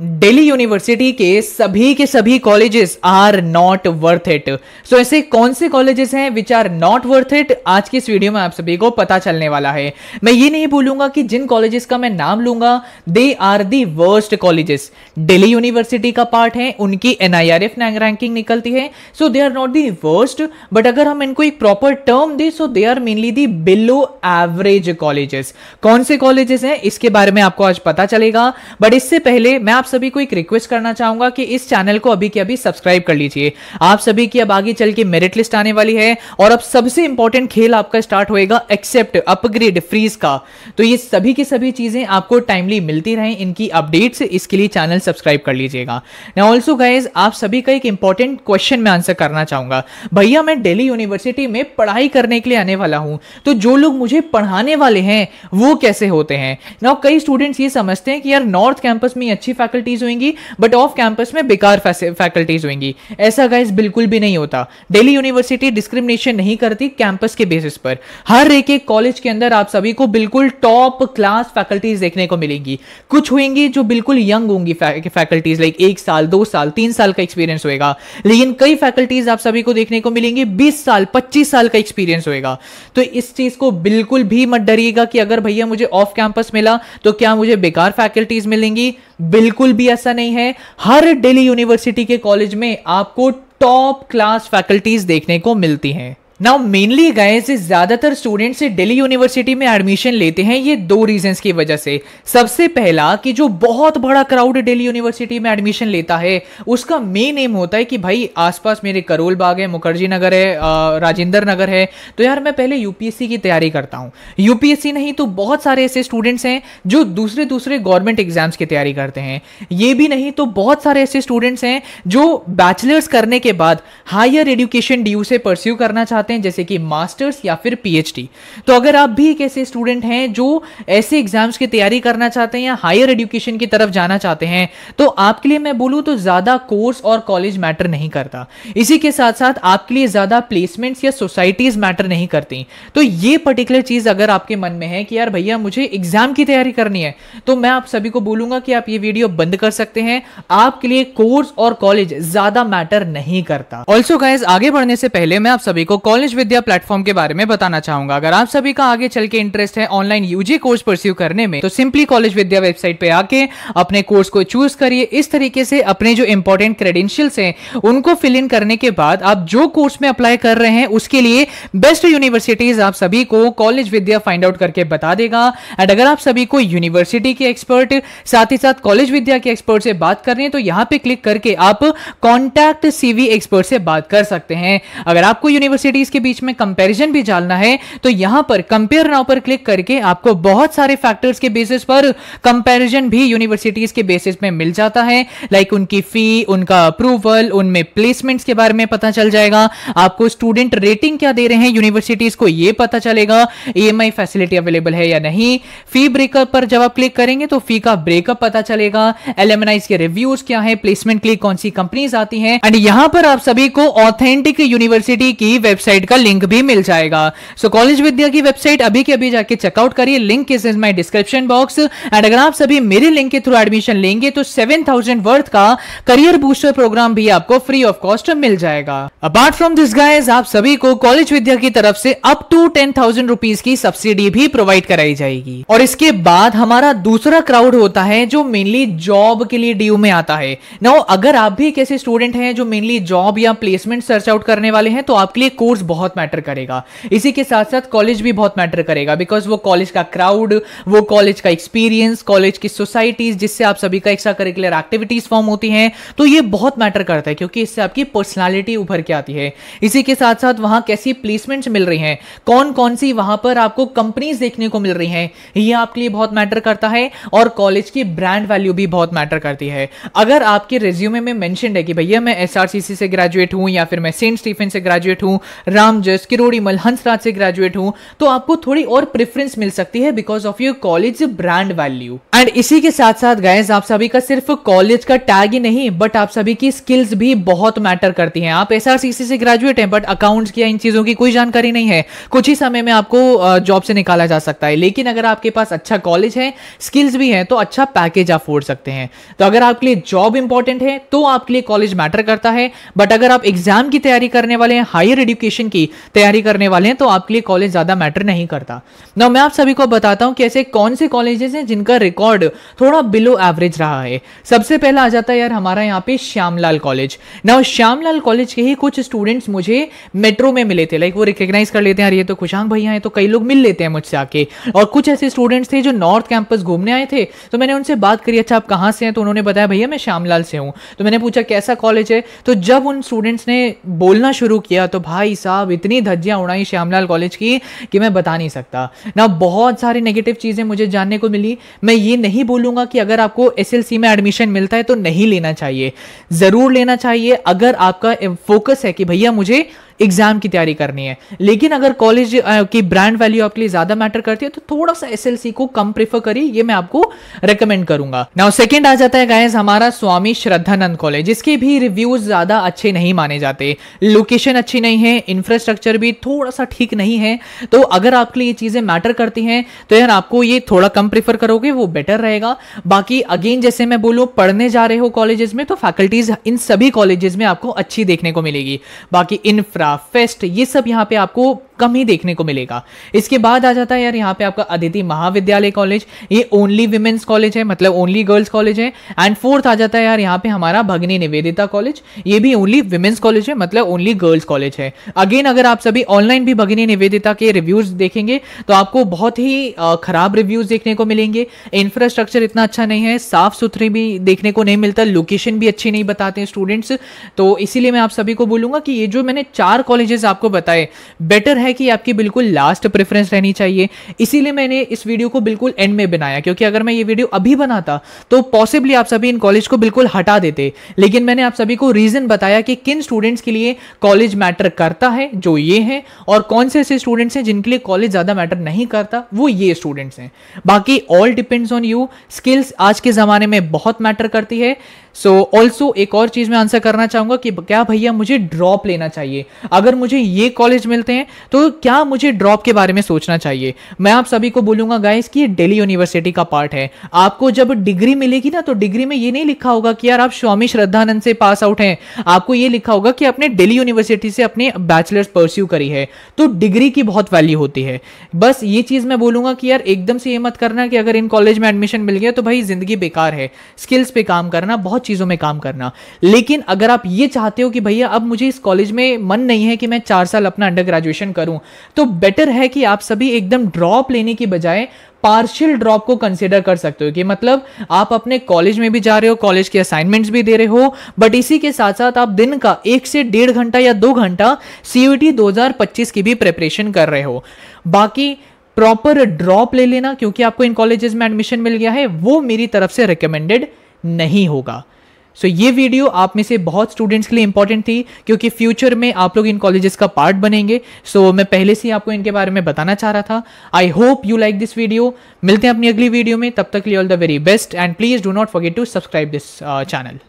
Delhi university के सभी के सभी colleges are not worth it so ऐसे कौन से कॉलेजेस हैं which are not worth it आज की इस वीडियो में आप सभी को पता चलने वाला है मैं ये नहीं बोलूंगा कि जिन कॉलेजेस का मैं नाम लूंगा they are the worst colleges Delhi university का पार्ट है उनकी एन रैंकिंग निकलती है so they are not the worst but अगर हम इनको एक प्रॉपर टर्म दें so they are mainly the below average colleges कौन से कॉलेजेस हैं इसके बारे में आपको आज पता चलेगा बट इससे पहले मैं आप सभी को एक रिक्वेस्ट करना चाहूंगा कि इस चैनल को अभी के अभी सब्सक्राइब कर लीजिए आप सभी की अब आगे चल के मेरिट लिस्ट आने वाली है और अब सबसे इंपॉर्टेंट खेल आपका स्टार्ट होएगा एक्सेप्ट अपग्रेड फ्रीज का तो ये सभी की सभी चीजें आपको टाइमली मिलती रहे इनकी अपडेट्स इसके लिए चैनल सब्सक्राइब कर लीजिएगा ना ऑल्सो गाइज आप सभी का एक इंपॉर्टेंट क्वेश्चन में आंसर करना चाहूंगा भैया मैं डेली यूनिवर्सिटी में पढ़ाई करने के लिए आने वाला हूं तो जो लोग मुझे पढ़ाने वाले हैं वो कैसे होते हैं ना कई स्टूडेंट्स ये समझते हैं कि यार नॉर्थ कैंपस में अच्छी फैकल्टी फैकल्टीज होंगी बट ऑफ कैंपस में बेकार फैकल्टीज होंगी ऐसा गाइस बिल्कुल भी नहीं होता डेली यूनिवर्सिटी डिस्क्रिमिनेशन नहीं करती कैंपस के बेसिस पर हर एक एक कॉलेज के अंदर आप सभी को बिल्कुल टॉप क्लास फैकल्टीज देखने को मिलेंगी कुछ होंगी जो बिल्कुल यंग होंगी फैकल्टीज लाइक एक साल दो साल तीन साल का एक्सपीरियंस होगा लेकिन कई फैकल्टीज आप सभी को देखने को मिलेंगी बीस साल पच्चीस साल का एक्सपीरियंस होगा तो इस चीज को बिल्कुल भी मत डरिएगा कि अगर भैया मुझे ऑफ कैंपस मिला तो क्या मुझे बेकार फैकल्टीज मिलेंगी बिल्कुल भी ऐसा नहीं है हर दिल्ली यूनिवर्सिटी के कॉलेज में आपको टॉप क्लास फैकल्टीज देखने को मिलती हैं नाउ मेनली गाइस ज्यादातर स्टूडेंट से दिल्ली यूनिवर्सिटी में एडमिशन लेते हैं ये दो रीजंस की वजह से सबसे पहला कि जो बहुत बड़ा क्राउड दिल्ली यूनिवर्सिटी में एडमिशन लेता है उसका मेन एम होता है कि भाई आसपास मेरे करोल बाग है मुखर्जी नगर है राजेंद्र नगर है तो यार मैं पहले यूपीएससी की तैयारी करता हूँ यूपीएससी नहीं तो बहुत सारे ऐसे स्टूडेंट्स हैं जो दूसरे दूसरे गवर्नमेंट एग्जाम्स की तैयारी करते हैं ये भी नहीं तो बहुत सारे ऐसे स्टूडेंट्स हैं जो बैचलर्स करने के बाद हायर एजुकेशन डी से परस्यू करना चाहते हैं सकते हैं जैसे कि मास्टर्स या फिर पीएचडी तो अगर आप भी एक ऐसे स्टूडेंट हैं जो ऐसे एग्जाम्स की तैयारी करना चाहते हैं या हायर एजुकेशन की तरफ जाना चाहते हैं तो आपके लिए मैं बोलूँ तो ज़्यादा कोर्स और कॉलेज मैटर नहीं करता इसी के साथ साथ आपके लिए ज़्यादा प्लेसमेंट्स या सोसाइटीज़ मैटर नहीं करती तो ये पर्टिकुलर चीज़ अगर आपके मन में है कि यार भैया मुझे एग्जाम की तैयारी करनी है तो मैं आप सभी को बोलूंगा कि आप ये वीडियो बंद कर सकते हैं आपके लिए कोर्स और कॉलेज ज़्यादा मैटर नहीं करता ऑल्सो गाइज आगे बढ़ने से पहले मैं आप सभी को कॉलेज विद्या प्लेटफॉर्म के बारे में बताना चाहूंगा अगर आप सभी का आगे चल के इंटरेस्ट है ऑनलाइन यूजी कोर्स परस्यू करने में तो सिंपली कॉलेज विद्या वेबसाइट पे आके अपने कोर्स को चूज करिए इस तरीके से अपने जो इंपॉर्टेंट क्रेडेंशियल्स हैं उनको फिल इन करने के बाद आप जो कोर्स में अप्लाई कर रहे हैं उसके लिए बेस्ट यूनिवर्सिटीज आप सभी को कॉलेज विद्या फाइंड आउट करके बता देगा एंड अगर आप सभी को यूनिवर्सिटी के एक्सपर्ट साथ ही साथ कॉलेज विद्या के एक्सपर्ट से बात करनी है तो यहां पे क्लिक करके आप कॉन्टैक्ट सीवी एक्सपर्ट से बात कर सकते हैं अगर आपको यूनिवर्सिटी कंट्रीज के बीच में कंपैरिजन भी जानना है तो यहां पर कंपेयर नाउ पर क्लिक करके आपको बहुत सारे फैक्टर्स के बेसिस पर कंपैरिजन भी यूनिवर्सिटीज के बेसिस में मिल जाता है लाइक like उनकी फी उनका अप्रूवल उनमें प्लेसमेंट्स के बारे में पता चल जाएगा आपको स्टूडेंट रेटिंग क्या दे रहे हैं यूनिवर्सिटीज को यह पता चलेगा ई फैसिलिटी अवेलेबल है या नहीं फी ब्रेकअप पर जब आप क्लिक करेंगे तो फी का ब्रेकअप पता चलेगा एलेमनाइज के रिव्यूज क्या है प्लेसमेंट के लिए कौन सी कंपनीज आती है एंड यहां पर आप सभी को ऑथेंटिक यूनिवर्सिटी की वेबसाइट वेबसाइट का लिंक भी मिल जाएगा सो कॉलेज विद्या की वेबसाइट अभी के अभी जाके चेकआउट करिए link is is my description box and अगर आप सभी मेरे लिंक के थ्रू एडमिशन लेंगे तो सेवन थाउजेंड वर्थ का करियर बूस्टर प्रोग्राम भी आपको फ्री ऑफ कॉस्ट मिल जाएगा अपार्ट फ्रॉम दिस गाइज आप सभी को कॉलेज विद्या की तरफ से up to ten thousand rupees की सब्सिडी भी प्रोवाइड कराई जाएगी और इसके बाद हमारा दूसरा क्राउड होता है जो मेनली जॉब के लिए डीयू में आता है नाउ अगर आप भी एक ऐसे स्टूडेंट हैं जो मेनली जॉब या प्लेसमेंट सर्च आउट करने वाले हैं तो आपके लिए कोर्स बहुत मैटर करेगा इसी के साथ साथ कॉलेज भी बहुत मैटर करेगा बिकॉज वो कॉलेज का क्राउड वो कॉलेज का एक्सपीरियंस कॉलेज की सोसाइटीज जिससे आप सभी का एक्स्ट्रा करिकुलर एक्टिविटीज फॉर्म होती हैं तो ये बहुत मैटर करता है क्योंकि इससे आपकी पर्सनैलिटी उभर के आती है इसी के साथ साथ वहां कैसी प्लेसमेंट्स मिल रही हैं कौन कौन सी वहां पर आपको कंपनीज देखने को मिल रही हैं ये आपके लिए बहुत मैटर करता है और कॉलेज की ब्रांड वैल्यू भी बहुत मैटर करती है अगर आपके रिज्यूमे में मेंशन है कि भैया मैं एसआरसीसी से ग्रेजुएट हूं या फिर मैं सेंट स्टीफन से ग्रेजुएट हूं रामजस किरोड़ी मल हंसराज से ग्रेजुएट हूं तो आपको थोड़ी और प्रेफरेंस मिल सकती है because of your college brand value and इसी के साथ साथ गायस आप सभी का सिर्फ कॉलेज का टैग ही नहीं बट आप सभी की स्किल्स भी बहुत मैटर करती हैं आप एस से ग्रेजुएट हैं बट अकाउंट या इन चीज़ों की कोई जानकारी नहीं है कुछ ही समय में आपको जॉब से निकाला जा सकता है लेकिन अगर आपके पास अच्छा कॉलेज है स्किल्स भी हैं तो अच्छा पैकेज फोड़ सकते हैं तो अगर आपके लिए जॉब इंपॉर्टेंट है तो आपके लिए कॉलेज मैटर करता है बट अगर आप एग्जाम की तैयारी करने वाले हैं हायर एडुकेशन एडमिशन की तैयारी करने वाले हैं तो आपके लिए कॉलेज ज़्यादा मैटर नहीं करता ना मैं आप सभी को बताता हूं कि ऐसे कौन से कॉलेजेस हैं जिनका रिकॉर्ड थोड़ा बिलो एवरेज रहा है सबसे पहला आ जाता है यार हमारा यहाँ पे श्यामलाल कॉलेज ना श्यामलाल कॉलेज के ही कुछ स्टूडेंट्स मुझे मेट्रो में मिले थे लाइक वो रिकोगनाइज कर लेते हैं यार ये तो खुशांग भैया है तो कई लोग मिल लेते हैं मुझसे आके और कुछ ऐसे स्टूडेंट्स थे जो नॉर्थ कैंपस घूमने आए थे तो मैंने उनसे बात करी अच्छा आप कहाँ से हैं तो उन्होंने बताया भैया मैं श्यामलाल से हूँ तो मैंने पूछा कैसा कॉलेज है तो जब उन स्टूडेंट्स ने बोलना शुरू किया तो भाई साहब साहब इतनी धज्जियाँ उड़ाई श्यामलाल कॉलेज की कि मैं बता नहीं सकता ना बहुत सारी नेगेटिव चीज़ें मुझे जानने को मिली मैं ये नहीं बोलूँगा कि अगर आपको एस में एडमिशन मिलता है तो नहीं लेना चाहिए ज़रूर लेना चाहिए अगर आपका फोकस है कि भैया मुझे एग्जाम की तैयारी करनी है लेकिन अगर कॉलेज की ब्रांड वैल्यू आपके लिए ज्यादा मैटर करती है तो थोड़ा सा एस को कम प्रेफर करिए ये मैं आपको रिकमेंड करूंगा नाउ सेकेंड आ जाता है गायस हमारा स्वामी श्रद्धानंद कॉलेज इसके भी रिव्यूज ज्यादा अच्छे नहीं माने जाते लोकेशन अच्छी नहीं है इंफ्रास्ट्रक्चर भी थोड़ा सा ठीक नहीं है तो अगर आपके लिए ये चीजें मैटर करती हैं तो यार आपको ये थोड़ा कम प्रेफर करोगे वो बेटर रहेगा बाकी अगेन जैसे मैं बोलूँ पढ़ने जा रहे हो कॉलेजेस में तो फैकल्टीज इन सभी कॉलेजेस में आपको अच्छी देखने को मिलेगी बाकी इंफ्रा फेस्ट ये सब यहाँ पे आपको कम ही देखने को मिलेगा इसके बाद आ जाता है यार यहाँ पे आपका अदिति महाविद्यालय कॉलेज ये ओनली विमेन्स कॉलेज है मतलब ओनली गर्ल्स कॉलेज है एंड फोर्थ आ जाता है यार यहाँ पे हमारा भगनी निवेदिता कॉलेज ये भी ओनली विमेन्स कॉलेज है मतलब ओनली गर्ल्स कॉलेज है अगेन अगर आप सभी ऑनलाइन भी भगनी निवेदिता के रिव्यूज देखेंगे तो आपको बहुत ही खराब रिव्यूज देखने को मिलेंगे इंफ्रास्ट्रक्चर इतना अच्छा नहीं है साफ सुथरे भी देखने को नहीं मिलता लोकेशन भी अच्छी नहीं बताते हैं स्टूडेंट्स तो इसीलिए मैं आप सभी को बोलूंगा कि ये जो मैंने चार कॉलेजेस आपको बताए बेटर है है कि आपकी बिल्कुल लास्ट प्रेफरेंस रहनी चाहिए इसीलिए मैंने इस वीडियो को बिल्कुल एंड में बनाया क्योंकि अगर मैं ये वीडियो अभी बनाता तो पॉसिबली आप सभी इन कॉलेज को बिल्कुल हटा देते लेकिन मैंने आप सभी को रीज़न बताया कि किन स्टूडेंट्स के लिए कॉलेज मैटर करता है जो ये है और कौन से ऐसे स्टूडेंट्स हैं जिनके लिए कॉलेज ज़्यादा मैटर नहीं करता वो ये स्टूडेंट्स हैं बाकी all depends on you skills आज के ज़माने में बहुत मैटर करती है सो so, ऑल्सो एक और चीज़ मैं आंसर करना चाहूंगा कि क्या भैया मुझे ड्रॉप लेना चाहिए अगर मुझे ये कॉलेज मिलते हैं तो क्या मुझे ड्रॉप के बारे में सोचना चाहिए मैं आप सभी को बोलूंगा गाइस कि ये दिल्ली यूनिवर्सिटी का पार्ट है आपको जब डिग्री मिलेगी ना तो डिग्री में ये नहीं लिखा होगा कि यार आप स्वामी श्रद्धानंद से पास आउट हैं आपको ये लिखा होगा कि आपने दिल्ली यूनिवर्सिटी से अपने बैचलर्स परस्यू करी है तो डिग्री की बहुत वैल्यू होती है बस ये चीज़ मैं बोलूंगा कि यार एकदम से ये मत करना कि अगर इन कॉलेज में एडमिशन मिल गया तो भाई ज़िंदगी बेकार है स्किल्स पे काम करना बहुत चीज़ों में काम करना लेकिन अगर आप ये चाहते हो कि भैया अब मुझे इस कॉलेज में मन नहीं है कि मैं चार साल अपना अंडर ग्रेजुएशन कर करूं तो बेटर है कि आप सभी एकदम ड्रॉप लेने की बजाय पार्शियल ड्रॉप को कंसिडर कर सकते हो कि मतलब आप अपने कॉलेज में भी जा रहे हो कॉलेज के असाइनमेंट्स भी दे रहे हो बट इसी के साथ साथ आप दिन का एक से डेढ़ घंटा या दो घंटा सी 2025 की भी प्रिपरेशन कर रहे हो बाकी प्रॉपर ड्रॉप ले लेना क्योंकि आपको इन कॉलेजेस में एडमिशन मिल गया है वो मेरी तरफ से रिकमेंडेड नहीं होगा सो so, ये वीडियो आप में से बहुत स्टूडेंट्स के लिए इंपॉर्टेंट थी क्योंकि फ्यूचर में आप लोग इन कॉलेजेस का पार्ट बनेंगे सो so, मैं पहले से ही आपको इनके बारे में बताना चाह रहा था I hope you like this video मिलते हैं अपनी अगली वीडियो में तब तक लिए all the very best and please do not forget to subscribe this channel